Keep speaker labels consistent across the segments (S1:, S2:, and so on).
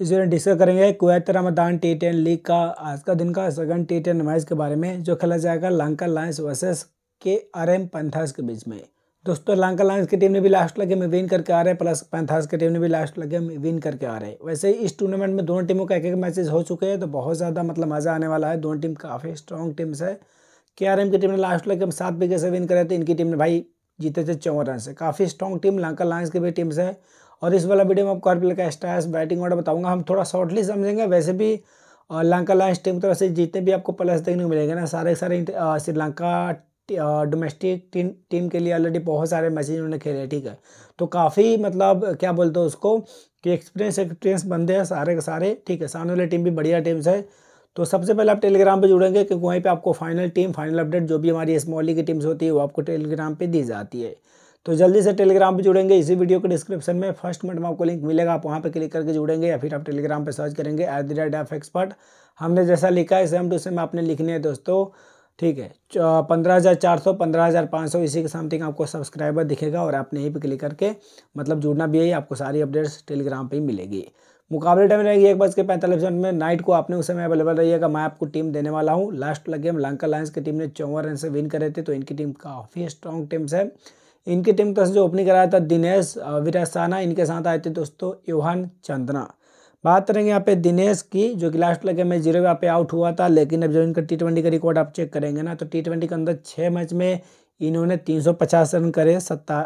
S1: इस video discuss करेंगे Kuwait रमदान टी टेन लीग का आज का दिन का सेकंड टी टेन मैच के बारे में जो खेला जाएगा Lanka lions versus K R M Panthers के बीच में दोस्तों लंका लायंस की टीम ने भी लास्ट लगे में विन करके आ रहे हैं प्लस पंथास की टीम ने भी लास्ट लगे में विन करके आ रहे हैं वैसे इस टूर्नामेंट में दोनों टीमों का एक एक मैचेज हो चुके हैं तो बहुत ज़्यादा मतलब मज़ा आने वाला है दोनों टीम काफ़ी स्ट्रॉन्ग टीम्स है के आर एम की टीम ने लास्ट लगे में सात विकेट से विन करे तो इनकी टीम ने भाई जीते थे चौवन रन से काफ़ी स्ट्रॉन्ग टीम लंका लायंस की भी टीम्स है और इस वाला वीडियो में आपको आर प्लेयर का स्टार्स बैटिंग ऑर्डर बताऊंगा हम थोड़ा शॉर्टली समझेंगे वैसे भी लंका लाइन्स टीम की तरफ से जितने भी आपको प्लस देखने को मिलेंगे ना सारे सारे श्रीलंका डोमेस्टिक टीम टीम के लिए ऑलरेडी बहुत सारे मैचेज उन्होंने खेले ठीक है तो काफ़ी मतलब क्या बोलते हैं उसको कि एक्सपीरियंस एक्सपीरियंस बंदे हैं सारे के सारे ठीक है सामने वाली टीम भी बढ़िया टीम्स है तो सबसे पहले आप टेलीग्राम पे जुड़ेंगे क्योंकि वहीं पे आपको फाइनल टीम फाइनल अपडेट जो भी हमारी स्मॉली की टीम्स होती है वो आपको टेलीग्राम पे दी जाती है तो जल्दी से टेलीग्राम पे जुड़ेंगे इसी वीडियो के डिस्क्रिप्शन में फर्स्ट मिनट में आपको लिंक मिलेगा आप वहाँ पे क्लिक करके जुड़ेंगे या फिर आप टेलीग्राम पे सर्च करेंगे एट द ऑफ एक्सपर्ट हमने जैसा लिखा है सेम टू सेम आपने लिखनी है दोस्तों ठीक है पंद्रह हज़ार चार सौ पंद्रह हज़ार पाँच सौ इसी के समथिंग आपको सब्सक्राइबर दिखेगा और आपने यहीं पर क्लिक करके मतलब जुड़ना भी है आपको सारी अपडेट्स टेलीग्राम पर ही मिलेगी मुकाबले टाइम रहेगी एक बज के पैंतालीस मिनट में नाइट को आपने उस समय अवेलेबल रहिएगा मैं आपको टीम देने वाला हूँ लास्ट लगे हम लंका लायंस की टीम ने चौवन रन से विन करे थे तो इनकी टीम काफ़ी स्ट्रॉन्ग टीम्स है इनकी टीम की तरफ जो ओपनिंग कराया था दिनेश विरासाना इनके साथ आए थे दोस्तों युहान चंदना बात करेंगे यहाँ पे दिनेश की जो कि लास्ट लगे में जीरो यहाँ पे आउट हुआ था लेकिन अब जो इनका टी ट्वेंटी का रिकॉर्ड आप चेक करेंगे ना तो टी ट्वेंटी के अंदर छः मैच में इन्होंने तीन सौ पचास रन करे सत्ता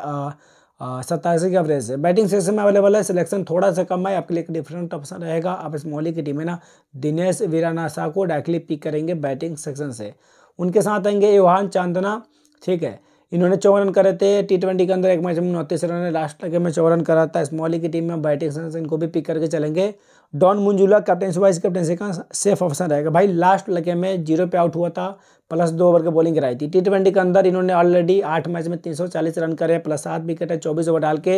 S1: के एवरेज से बैटिंग सेशन में अवेलेबल है सिलेक्शन थोड़ा सा कम है आपके लिए एक डिफरेंट ऑप्शन रहेगा आप इस मोहली की टीम में ना दिनेश वीरानासा को डायरेक्टली पिक करेंगे बैटिंग सेक्शन से उनके साथ आएंगे योहान चांदना ठीक है इन्होंने चौवन करे थे टी ट्वेंटी के अंदर एक मैच में उनतीस रन है लास्ट लगे में चौवन करा था स्मॉली की टीम में बैटिंग इनको भी पिक करके चलेंगे डॉन मुंजुला कैप्टनसी वाइस कैप्टनसी का सेफ ऑप्शन रहेगा भाई लास्ट लगे में जीरो पे आउट हुआ था प्लस दो ओवर की बॉलिंग कराई थी टी ट्वेंटी के अंदर इन्होंने ऑलरेडी आठ मैच में 340 रन करे प्लस सात विकेट है चौबीस ओवर डाल के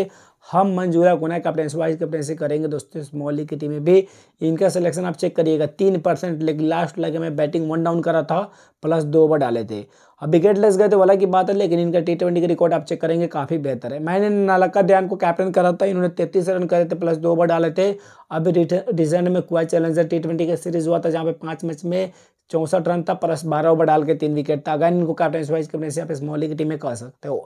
S1: हम मंजूरा गुना कैप्टनसी वाइस कैप्टनसी करेंगे दोस्तों स्मॉल की टीम में भी इनका सिलेक्शन आप चेक करिएगा तीन परसेंट लेकिन लास्ट लगे में बैटिंग वन डाउन करा था प्लस दो ओवर डाले थे अब विकेट लेस गए तो वाला की बात है लेकिन इनका टी ट्वेंटी का रिकॉर्ड आप चेक करेंगे काफ़ी बेहतर है मैंने नालका ध्यान को कैप्टन करा था इन्होंने तैतीस रन करे थे प्लस दो ओवर डाले थे अभी रिजेंट में कुआ चैलेंजर टी ट्वेंटी का सीरीज हुआ था जहाँ पे पाँच मैच में चौंसठ रन था प्लस बारह ओवर डाल के तीन विकेट था अगन इनको कैप्टन वाइज करने से आप स्मॉल की टीम में कह सकते हो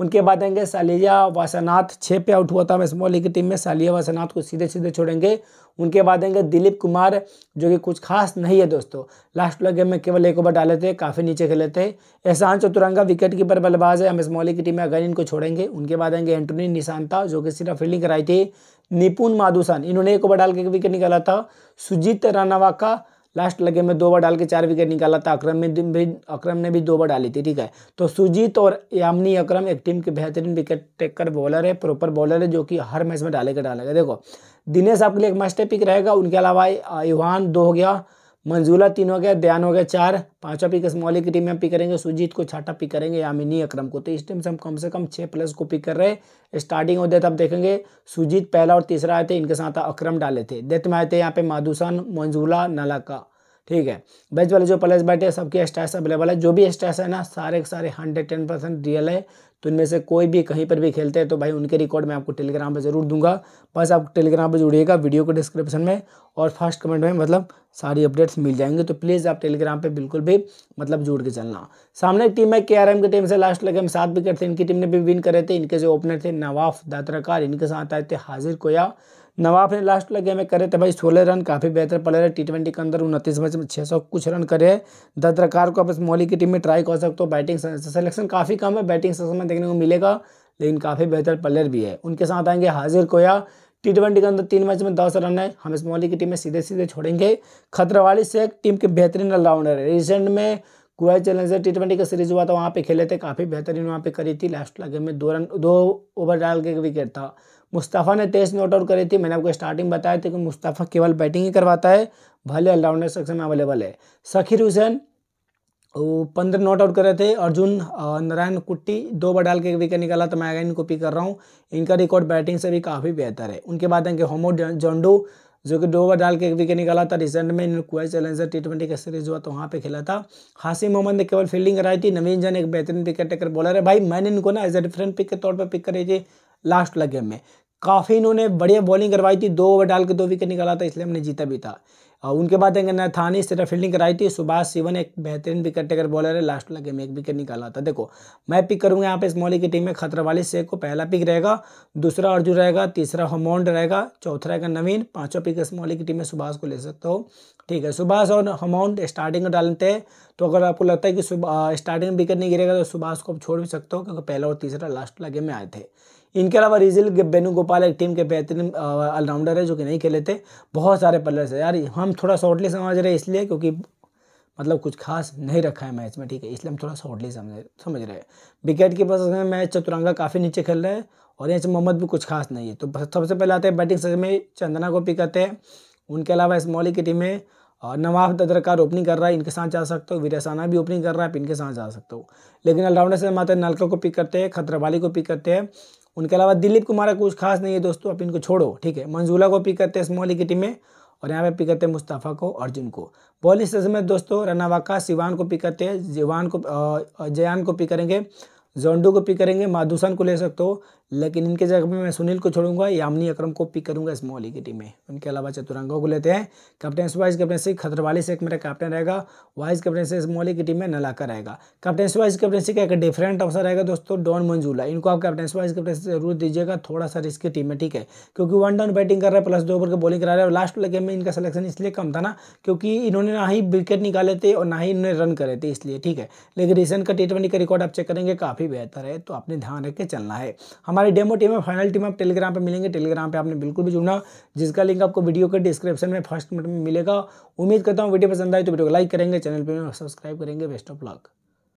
S1: उनके बाद आएंगे सालिया वासनाथ छः पे आउट हुआ था स्मॉल लीग की टीम में सालिया वासनाथ को सीधे सीधे छोड़ेंगे उनके बाद आएंगे दिलीप कुमार जो कि कुछ खास नहीं है दोस्तों लास्ट वाला गेम में केवल एक ओवर डाले थे काफ़ी नीचे खेले थे एहसान चतुरंगा विकेट कीपर बल्लेबाज है हम स्मॉल की टीम में अगर इनको छोड़ेंगे उनके बाद आएंगे एंटोनी निशांता जो कि सिर्फ फील्डिंग कराई थी निपुन माधुसान इन्होंने एक ओवर डाल के विकेट निकाला था सुजीत रानावा का लास्ट लगे में दो बार डाल के चार विकेट निकाला था अक्रम में भी अक्रम ने भी दो बार डाली थी ठीक है तो सुजीत और यामनी अक्रम एक टीम के बेहतरीन विकेट टेकर बॉलर है प्रॉपर बॉलर है जो कि हर मैच में डालेगा डालेगा देखो दिनेश आपके लिए एक मस्ट पिक रहेगा उनके अलावा इवान दो हो गया मंजूला तीन हो गया दयान हो गया चार पांचवा पिक स्मॉल की टीम में हम पिक करेंगे सुजीत को छठा पिक करेंगे यामिनी अक्रम को तो इस टीम से हम कम से कम छः प्लस को पिक कर रहे हैं स्टार्टिंग होते तब देखेंगे सुजीत पहला और तीसरा आए थे इनके साथ अक्रम डाले थे डेथ में आए थे यहाँ पे माधुसन मंजूला नलाका ठीक है बेच वाले जो प्लेस बैठे सबके स्टैस अवेलेबल है जो भी स्टैस है ना सारे के सारे हंड्रेड टेन परसेंट रियल है तो इनमें से कोई भी कहीं पर भी खेलते हैं तो भाई उनके रिकॉर्ड मैं आपको टेलीग्राम पर जरूर दूंगा बस आप टेलीग्राम पर जुड़िएगा वीडियो के डिस्क्रिप्शन में और फर्स्ट कमेंट में मतलब सारी अपडेट्स मिल जाएंगे तो प्लीज़ आप टेलीग्राम पे बिल्कुल भी मतलब जुड़ के चलना सामने एक टीम है के की टीम से लास्ट लगे हम सात विकेट थे इनकी टीम ने भी विन करे थे इनके जो ओपनर थे नवाफ दात्राकार इनके साथ आए थे हाजिर कोया नवाब ने लास्ट गेम में करे थे भाई सोलह रन काफ़ी बेहतर प्लेयर है टी ट्वेंटी के अंदर उनतीस मैच में छः सौ कुछ रन करे दत्रकार को आप इस मोली की टीम में ट्राई कर सकते हो बैटिंग सिलेक्शन काफ़ी कम है बैटिंग सेक्शन में देखने को मिलेगा लेकिन काफ़ी बेहतर प्लेयर भी है उनके साथ आएंगे हाजिर कोया टी ट्वेंटी के अंदर तीन मैच में दस रन है हम इस मोली की टीम में सीधे सीधे छोड़ेंगे खतरवाली से टीम के बेहतरीन ऑलराउंडर है रिसेंट में कुआ चैलेंजर टी ट्वेंटी का सीरीज हुआ था वहाँ पे खेले थे काफ़ी बेहतरीन वहाँ पे करी थी लास्ट लगे में दो रन दो ओवर डाल के विकेट था मुस्तफ़ा ने तेज नोट आउट करी थी मैंने आपको स्टार्टिंग बताया था कि मुस्तफ़ा केवल बैटिंग ही करवाता है भले ऑलराउंडर सेक्शन में अवेलेबल है सखीर हुसैन वो पंद्रह नॉट आउट करे थे अर्जुन नारायण कुट्टी दो बार डाल के एक विकेट निकाला तो मैं इनको पिक कर रहा हूँ इनका रिकॉर्ड बैटिंग से भी काफ़ी बेहतर है उनके बाद इनके होमो जोंडू जो कि दो बार डाल के एक विकेट निकाला था रिसेंट में इन्होंने कुआ चैलेंजर टी ट्वेंटी का सीरीज हुआ तो वहाँ पे खेला था हासिम मोहम्मद ने केवल फील्डिंग कराई थी नवीन जैन एक बेहतरीन विकेट टेकर बॉलर है भाई मैंने इनको ना एज ए डिफरेंट पिक के तौर पर पिक करी थी लास्ट लगे गेम में काफ़ी इन्होंने बढ़िया बॉलिंग करवाई थी दो ओवर डाल के दो विकेट निकाला था इसलिए हमने जीता भी था और उनके बाद इस तरह फील्डिंग कराई थी सुभाष सिवन एक बेहतरीन विकेट टेकर बॉलर है लास्ट वाला गेम एक विकेट निकाला था देखो मैं पिक करूंगा यहाँ पे स्मॉली की टीम में खतरा वाली शेख को पहला पिक रहेगा दूसरा अर्जुन रहेगा तीसरा हमोंड रहेगा चौथा रहेगा नवीन पाँचों पिक इस स्मॉली की टीम में सुभाष को ले सकते हो ठीक है सुभाष और हमाउंड स्टार्टिंग में डालते हैं तो अगर आपको लगता है कि सुबह स्टार्टिंग विकेट नहीं गिरेगा तो सुभाष को आप छोड़ भी सकते हो क्योंकि पहला और तीसरा लास्ट वाला गेम में आए थे इनके अलावा रिजिल वेणुगोपाल एक टीम के बेहतरीन ऑलराउंडर है जो कि नहीं खेले थे बहुत सारे प्लेयर्स है यार हम थोड़ा शॉर्टली समझ रहे हैं इसलिए क्योंकि मतलब कुछ खास नहीं रखा है मैच में ठीक है इसलिए हम थोड़ा शॉर्टली समझ समझ रहे हैं विकेट की पोजिशन में मैच चतुरंगा काफ़ी नीचे खेल रहे हैं और यहाँ से मोहम्मद भी कुछ खास नहीं है तो सबसे पहले आते हैं बैटिंग सेक्शन में चंदना को पिक करते हैं उनके अलावा मौली की टीम में और नवाब ददरकार ओपनिंग कर रहा है इनके साथ जा सकते हो वीरसाना भी ओपनिंग कर रहा है आप इनके साथ जा सकते हो लेकिन ऑलराउंडर से हम आते हैं नलका को पिक करते हैं खतरवाली को पिक करते हैं उनके अलावा दिलीप कुमार का कुछ खास नहीं है दोस्तों आप इनको छोड़ो ठीक है मंजूला को पिक करते हैं स्मॉली की टीम में और यहाँ पे पिक करते हैं मुस्तफ़ा को अर्जुन को बॉलिंग सेशन में दोस्तों रनावाका सिवान को पिक करते हैं जीवान को जयान को पिक करेंगे जोंडू को पिक करेंगे माधुसन को ले सकते हो लेकिन इनके जगह पे मैं सुनील को छोड़ूंगा यामनी अक्रम को पिक करूंगा इस मोहली की टीम में उनके अलावा चतुरंगों को लेते हैं कैप्टन वाइस कैप्टनसी खतरवाली से एक मेरा कैप्टन रहेगा वाइस से इस मोहली की टीम में नलाकर रहेगा कैप्टन वाइस कैप्टनसी का एक डिफरेंट ऑप्शन रहेगा दोस्तों डॉन मंजूला इनको आप कैप्टन वाइस कैप्टन जरूर दीजिएगा थोड़ा सा रिस्क टीम में ठीक है क्योंकि वन डाउन बैटिंग कर रहा है प्लस दो ओवर की बॉलिंग करा रहा है लास्ट वाले गेम में इनका सिलेक्शन इसलिए कम था ना क्योंकि इन्होंने ना ही विकेट निकाले थे और ना ही इन्होंने रन करे थे इसलिए ठीक है लेकिन रिसेंट का टी का रिकॉर्ड आप चेक करेंगे काफ़ी बेहतर है तो आपने ध्यान रख के चलना है हम हमारी डेमो टीम है फाइनल टीम आप टेलीग्राम पर मिलेंगे टेलीग्राम पर आपने बिल्कुल भी जुड़ना जिसका लिंक आपको वीडियो के डिस्क्रिप्शन में फर्स्ट मिनट में मिलेगा उम्मीद करता हूँ वीडियो पसंद आई तो वीडियो को लाइक करेंगे चैनल पर सब्सक्राइब करेंगे बेस्ट ऑफ लक